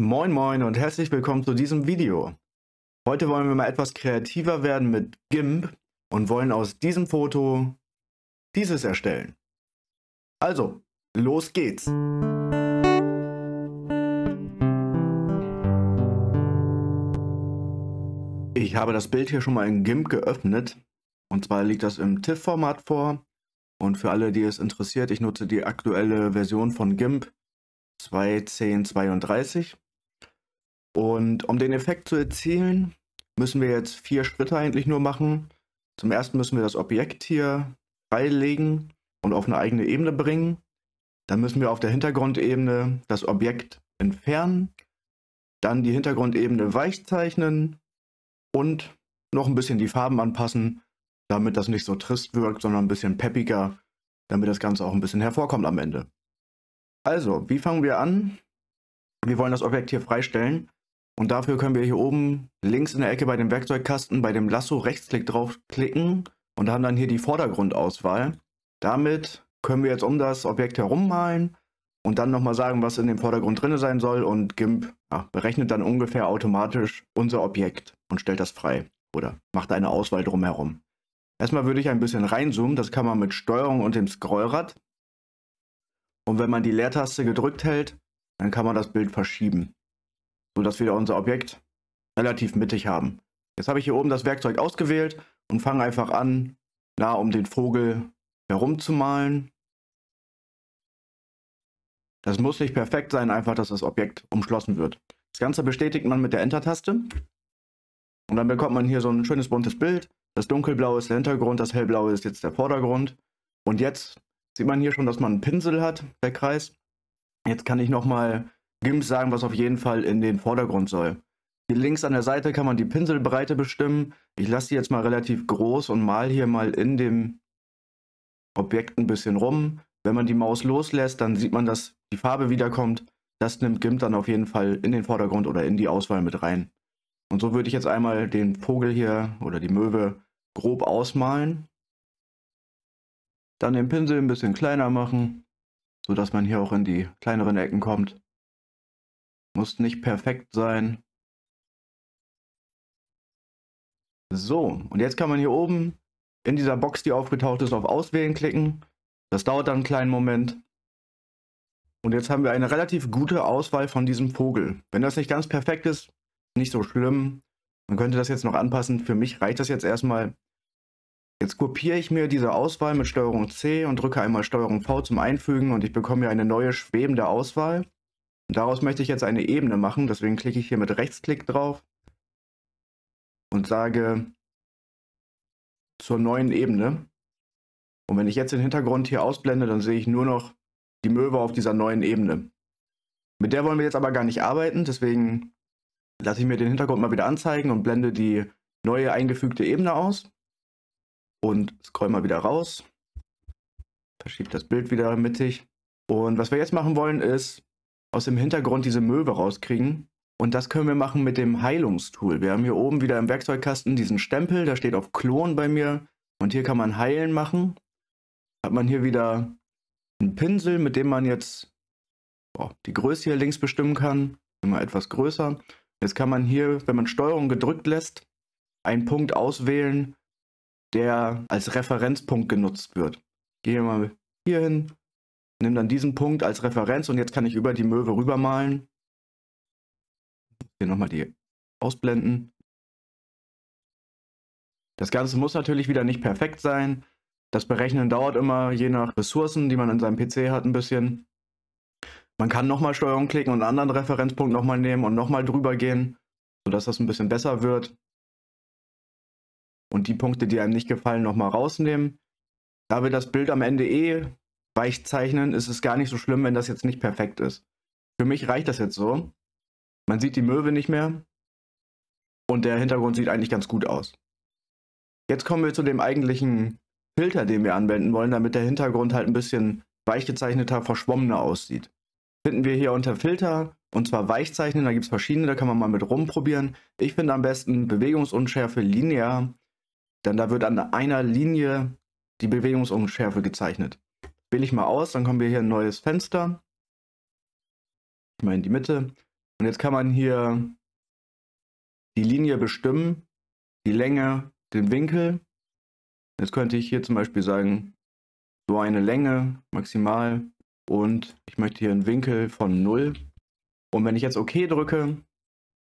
Moin moin und herzlich willkommen zu diesem Video. Heute wollen wir mal etwas kreativer werden mit GIMP und wollen aus diesem Foto dieses erstellen. Also, los geht's! Ich habe das Bild hier schon mal in GIMP geöffnet. Und zwar liegt das im TIFF-Format vor. Und für alle, die es interessiert, ich nutze die aktuelle Version von GIMP 2.10.32. Und um den Effekt zu erzielen, müssen wir jetzt vier Schritte eigentlich nur machen. Zum ersten müssen wir das Objekt hier freilegen und auf eine eigene Ebene bringen. Dann müssen wir auf der Hintergrundebene das Objekt entfernen, dann die Hintergrundebene weich zeichnen und noch ein bisschen die Farben anpassen, damit das nicht so trist wirkt, sondern ein bisschen peppiger, damit das Ganze auch ein bisschen hervorkommt am Ende. Also, wie fangen wir an? Wir wollen das Objekt hier freistellen. Und dafür können wir hier oben links in der Ecke bei dem Werkzeugkasten bei dem Lasso Rechtsklick draufklicken und haben dann hier die Vordergrundauswahl. Damit können wir jetzt um das Objekt herum malen und dann nochmal sagen, was in dem Vordergrund drin sein soll und GIMP ja, berechnet dann ungefähr automatisch unser Objekt und stellt das frei oder macht eine Auswahl drumherum. Erstmal würde ich ein bisschen reinzoomen, das kann man mit Steuerung und dem Scrollrad. Und wenn man die Leertaste gedrückt hält, dann kann man das Bild verschieben so dass wir unser Objekt relativ mittig haben. Jetzt habe ich hier oben das Werkzeug ausgewählt und fange einfach an, da um den Vogel herumzumalen. Das muss nicht perfekt sein, einfach, dass das Objekt umschlossen wird. Das Ganze bestätigt man mit der Enter-Taste. Und dann bekommt man hier so ein schönes buntes Bild. Das dunkelblaue ist der Hintergrund, das hellblaue ist jetzt der Vordergrund. Und jetzt sieht man hier schon, dass man einen Pinsel hat, der Kreis. Jetzt kann ich nochmal GIMP sagen, was auf jeden Fall in den Vordergrund soll. Hier links an der Seite kann man die Pinselbreite bestimmen. Ich lasse die jetzt mal relativ groß und mal hier mal in dem Objekt ein bisschen rum. Wenn man die Maus loslässt, dann sieht man, dass die Farbe wiederkommt. Das nimmt GIMP dann auf jeden Fall in den Vordergrund oder in die Auswahl mit rein. Und so würde ich jetzt einmal den Vogel hier oder die Möwe grob ausmalen. Dann den Pinsel ein bisschen kleiner machen, sodass man hier auch in die kleineren Ecken kommt. Muss nicht perfekt sein. So, und jetzt kann man hier oben in dieser Box, die aufgetaucht ist, auf Auswählen klicken. Das dauert dann einen kleinen Moment. Und jetzt haben wir eine relativ gute Auswahl von diesem Vogel. Wenn das nicht ganz perfekt ist, nicht so schlimm. Man könnte das jetzt noch anpassen. Für mich reicht das jetzt erstmal. Jetzt kopiere ich mir diese Auswahl mit STRG C und drücke einmal STRG V zum Einfügen und ich bekomme hier eine neue schwebende Auswahl. Daraus möchte ich jetzt eine Ebene machen, deswegen klicke ich hier mit Rechtsklick drauf und sage zur neuen Ebene. Und wenn ich jetzt den Hintergrund hier ausblende, dann sehe ich nur noch die Möwe auf dieser neuen Ebene. Mit der wollen wir jetzt aber gar nicht arbeiten, deswegen lasse ich mir den Hintergrund mal wieder anzeigen und blende die neue eingefügte Ebene aus und scroll mal wieder raus, verschiebe das Bild wieder mittig. Und was wir jetzt machen wollen ist, aus dem Hintergrund diese Möwe rauskriegen. Und das können wir machen mit dem Heilungstool. Wir haben hier oben wieder im Werkzeugkasten diesen Stempel, da steht auf Klon bei mir. Und hier kann man Heilen machen. Hat man hier wieder einen Pinsel, mit dem man jetzt oh, die Größe hier links bestimmen kann. Immer etwas größer. Jetzt kann man hier, wenn man Steuerung gedrückt lässt, einen Punkt auswählen, der als Referenzpunkt genutzt wird. Gehen wir mal hier hin Nimm dann diesen Punkt als Referenz und jetzt kann ich über die Möwe rübermalen. Hier nochmal die ausblenden. Das Ganze muss natürlich wieder nicht perfekt sein. Das Berechnen dauert immer je nach Ressourcen, die man in seinem PC hat, ein bisschen. Man kann nochmal Steuerung klicken und einen anderen Referenzpunkt nochmal nehmen und nochmal drüber gehen, sodass das ein bisschen besser wird. Und die Punkte, die einem nicht gefallen, nochmal rausnehmen. Da wir das Bild am Ende eh Weichzeichnen ist es gar nicht so schlimm, wenn das jetzt nicht perfekt ist. Für mich reicht das jetzt so. Man sieht die Möwe nicht mehr und der Hintergrund sieht eigentlich ganz gut aus. Jetzt kommen wir zu dem eigentlichen Filter, den wir anwenden wollen, damit der Hintergrund halt ein bisschen weichgezeichneter, verschwommener aussieht. Finden wir hier unter Filter und zwar Weichzeichnen, da gibt es verschiedene, da kann man mal mit rumprobieren. Ich finde am besten Bewegungsunschärfe linear, denn da wird an einer Linie die Bewegungsunschärfe gezeichnet. Wähle ich mal aus, dann kommen wir hier ein neues Fenster. Ich meine die Mitte. Und jetzt kann man hier die Linie bestimmen, die Länge, den Winkel. Jetzt könnte ich hier zum Beispiel sagen, so eine Länge maximal und ich möchte hier einen Winkel von 0. Und wenn ich jetzt OK drücke,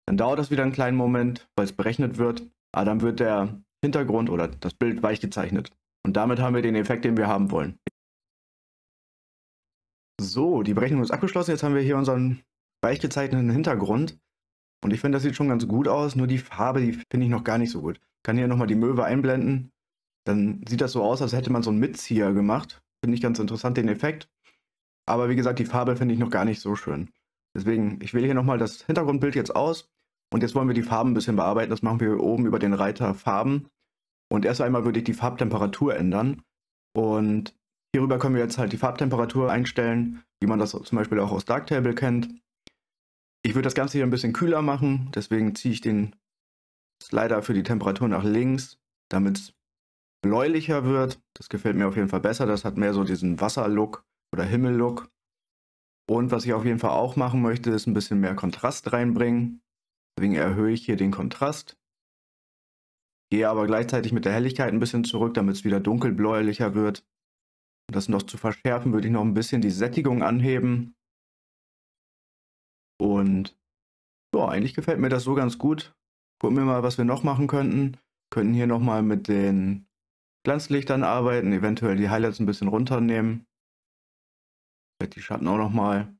dann dauert das wieder einen kleinen Moment, weil es berechnet wird. Aber ah, dann wird der Hintergrund oder das Bild weich gezeichnet. Und damit haben wir den Effekt, den wir haben wollen. So, die Berechnung ist abgeschlossen. Jetzt haben wir hier unseren weich gezeichneten Hintergrund. Und ich finde, das sieht schon ganz gut aus, nur die Farbe, die finde ich noch gar nicht so gut. Ich kann hier nochmal die Möwe einblenden. Dann sieht das so aus, als hätte man so einen Mitzieher gemacht. Finde ich ganz interessant, den Effekt. Aber wie gesagt, die Farbe finde ich noch gar nicht so schön. Deswegen, ich wähle hier nochmal das Hintergrundbild jetzt aus. Und jetzt wollen wir die Farben ein bisschen bearbeiten. Das machen wir oben über den Reiter Farben. Und erst einmal würde ich die Farbtemperatur ändern. Und Hierüber können wir jetzt halt die Farbtemperatur einstellen, wie man das zum Beispiel auch aus Darktable kennt. Ich würde das Ganze hier ein bisschen kühler machen, deswegen ziehe ich den Slider für die Temperatur nach links, damit es bläulicher wird. Das gefällt mir auf jeden Fall besser, das hat mehr so diesen Wasserlook oder Himmellook. Und was ich auf jeden Fall auch machen möchte, ist ein bisschen mehr Kontrast reinbringen. Deswegen erhöhe ich hier den Kontrast. Gehe aber gleichzeitig mit der Helligkeit ein bisschen zurück, damit es wieder dunkelbläulicher wird. Um das noch zu verschärfen, würde ich noch ein bisschen die Sättigung anheben. Und ja, eigentlich gefällt mir das so ganz gut. Gucken wir mal, was wir noch machen könnten. Könnten hier nochmal mit den Glanzlichtern arbeiten, eventuell die Highlights ein bisschen runternehmen. Vielleicht die Schatten auch nochmal.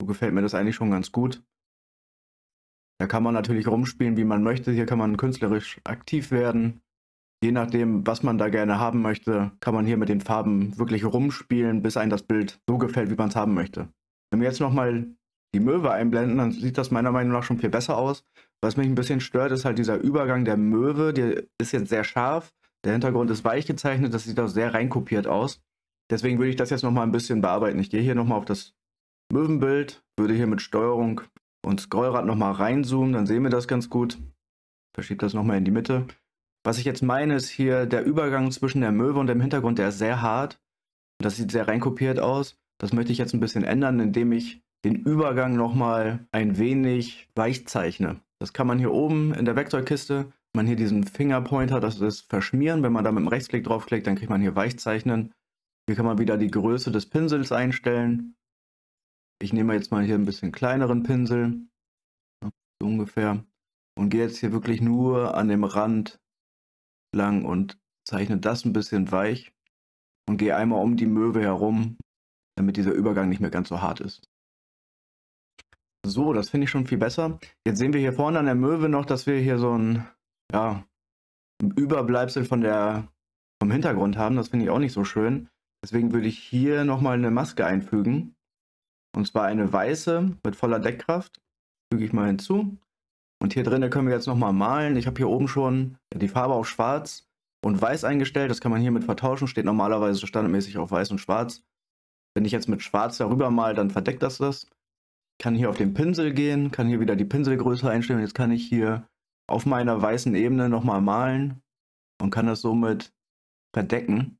So gefällt mir das eigentlich schon ganz gut. Da kann man natürlich rumspielen, wie man möchte. Hier kann man künstlerisch aktiv werden je nachdem, was man da gerne haben möchte, kann man hier mit den Farben wirklich rumspielen, bis einem das Bild so gefällt, wie man es haben möchte. Wenn wir jetzt nochmal die Möwe einblenden, dann sieht das meiner Meinung nach schon viel besser aus. Was mich ein bisschen stört, ist halt dieser Übergang der Möwe. Der ist jetzt sehr scharf. Der Hintergrund ist weich gezeichnet. Das sieht auch sehr reinkopiert aus. Deswegen würde ich das jetzt nochmal ein bisschen bearbeiten. Ich gehe hier nochmal auf das Möwenbild, würde hier mit Steuerung und Scrollrad nochmal reinzoomen. Dann sehen wir das ganz gut. Verschiebe das nochmal in die Mitte. Was ich jetzt meine, ist hier der Übergang zwischen der Möwe und dem Hintergrund, der ist sehr hart. Das sieht sehr reinkopiert aus. Das möchte ich jetzt ein bisschen ändern, indem ich den Übergang nochmal ein wenig weich zeichne. Das kann man hier oben in der Vektorkiste, man hier diesen Fingerpointer, das ist verschmieren. Wenn man da mit dem Rechtsklick draufklickt, dann kriegt man hier weich zeichnen. Hier kann man wieder die Größe des Pinsels einstellen. Ich nehme jetzt mal hier einen bisschen kleineren Pinsel, so ungefähr, und gehe jetzt hier wirklich nur an dem Rand lang und zeichne das ein bisschen weich und gehe einmal um die Möwe herum, damit dieser Übergang nicht mehr ganz so hart ist. So, das finde ich schon viel besser. Jetzt sehen wir hier vorne an der Möwe noch, dass wir hier so ein, ja, Überbleibsel von der, vom Hintergrund haben. Das finde ich auch nicht so schön. Deswegen würde ich hier nochmal eine Maske einfügen. Und zwar eine weiße mit voller Deckkraft. Füge ich mal hinzu. Und hier drinnen können wir jetzt nochmal malen. Ich habe hier oben schon die Farbe auf schwarz und weiß eingestellt. Das kann man hiermit vertauschen. Steht normalerweise standardmäßig auf weiß und schwarz. Wenn ich jetzt mit schwarz darüber mal, dann verdeckt das das. Kann hier auf den Pinsel gehen, kann hier wieder die Pinselgröße einstellen. Jetzt kann ich hier auf meiner weißen Ebene nochmal malen und kann das somit verdecken,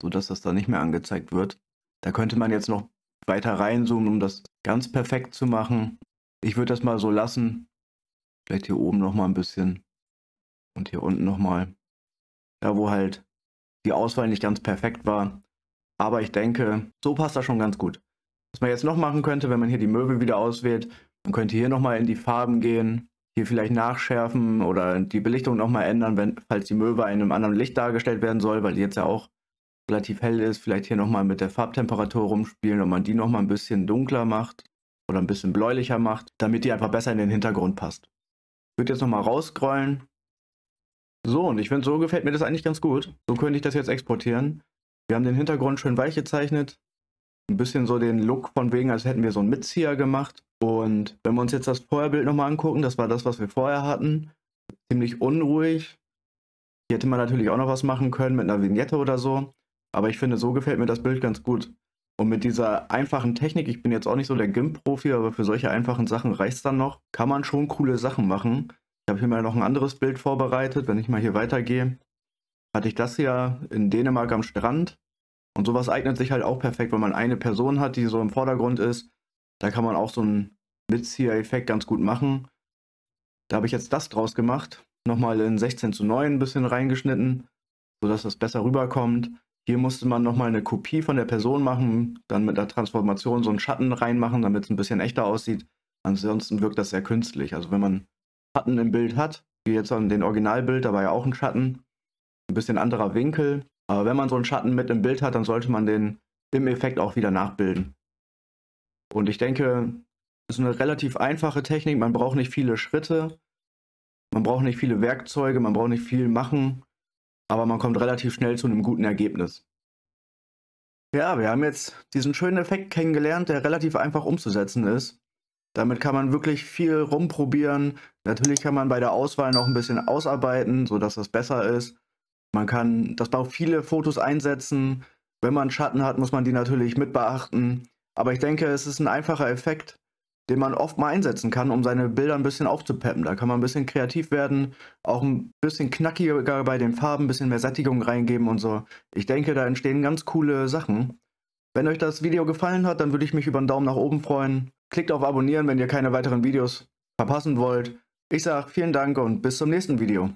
sodass das da nicht mehr angezeigt wird. Da könnte man jetzt noch weiter reinzoomen, um das ganz perfekt zu machen. Ich würde das mal so lassen. Vielleicht hier oben nochmal ein bisschen. Und hier unten nochmal. Da, wo halt die Auswahl nicht ganz perfekt war. Aber ich denke, so passt das schon ganz gut. Was man jetzt noch machen könnte, wenn man hier die Möbel wieder auswählt, man könnte hier nochmal in die Farben gehen, hier vielleicht nachschärfen oder die Belichtung nochmal ändern, wenn, falls die Möwe in einem anderen Licht dargestellt werden soll, weil die jetzt ja auch relativ hell ist. Vielleicht hier nochmal mit der Farbtemperatur rumspielen und man die nochmal ein bisschen dunkler macht oder ein bisschen bläulicher macht, damit die einfach besser in den Hintergrund passt. Ich würde jetzt nochmal rausscrollen. So, und ich finde, so gefällt mir das eigentlich ganz gut. So könnte ich das jetzt exportieren. Wir haben den Hintergrund schön weich gezeichnet. Ein bisschen so den Look von wegen, als hätten wir so einen Mitzieher gemacht. Und wenn wir uns jetzt das Vorherbild nochmal angucken, das war das, was wir vorher hatten. Ziemlich unruhig. Hier hätte man natürlich auch noch was machen können mit einer Vignette oder so. Aber ich finde, so gefällt mir das Bild ganz gut. Und mit dieser einfachen Technik, ich bin jetzt auch nicht so der GIMP-Profi, aber für solche einfachen Sachen reicht es dann noch, kann man schon coole Sachen machen. Ich habe hier mal noch ein anderes Bild vorbereitet. Wenn ich mal hier weitergehe, hatte ich das hier in Dänemark am Strand. Und sowas eignet sich halt auch perfekt, wenn man eine Person hat, die so im Vordergrund ist. Da kann man auch so einen Mitzieher-Effekt ganz gut machen. Da habe ich jetzt das draus gemacht. Nochmal in 16 zu 9 ein bisschen reingeschnitten, sodass das besser rüberkommt. Hier musste man nochmal eine Kopie von der Person machen, dann mit der Transformation so einen Schatten reinmachen, damit es ein bisschen echter aussieht. Ansonsten wirkt das sehr künstlich. Also wenn man Schatten im Bild hat, wie jetzt an dem Originalbild, da war ja auch ein Schatten, ein bisschen anderer Winkel. Aber wenn man so einen Schatten mit im Bild hat, dann sollte man den im Effekt auch wieder nachbilden. Und ich denke, das ist eine relativ einfache Technik. Man braucht nicht viele Schritte, man braucht nicht viele Werkzeuge, man braucht nicht viel machen. Aber man kommt relativ schnell zu einem guten Ergebnis. Ja, wir haben jetzt diesen schönen Effekt kennengelernt, der relativ einfach umzusetzen ist. Damit kann man wirklich viel rumprobieren. Natürlich kann man bei der Auswahl noch ein bisschen ausarbeiten, sodass das besser ist. Man kann das bei viele Fotos einsetzen. Wenn man Schatten hat, muss man die natürlich mit beachten. Aber ich denke, es ist ein einfacher Effekt, den man oft mal einsetzen kann, um seine Bilder ein bisschen aufzupeppen. Da kann man ein bisschen kreativ werden, auch ein bisschen knackiger bei den Farben, ein bisschen mehr Sättigung reingeben und so. Ich denke, da entstehen ganz coole Sachen. Wenn euch das Video gefallen hat, dann würde ich mich über einen Daumen nach oben freuen. Klickt auf Abonnieren, wenn ihr keine weiteren Videos verpassen wollt. Ich sage vielen Dank und bis zum nächsten Video.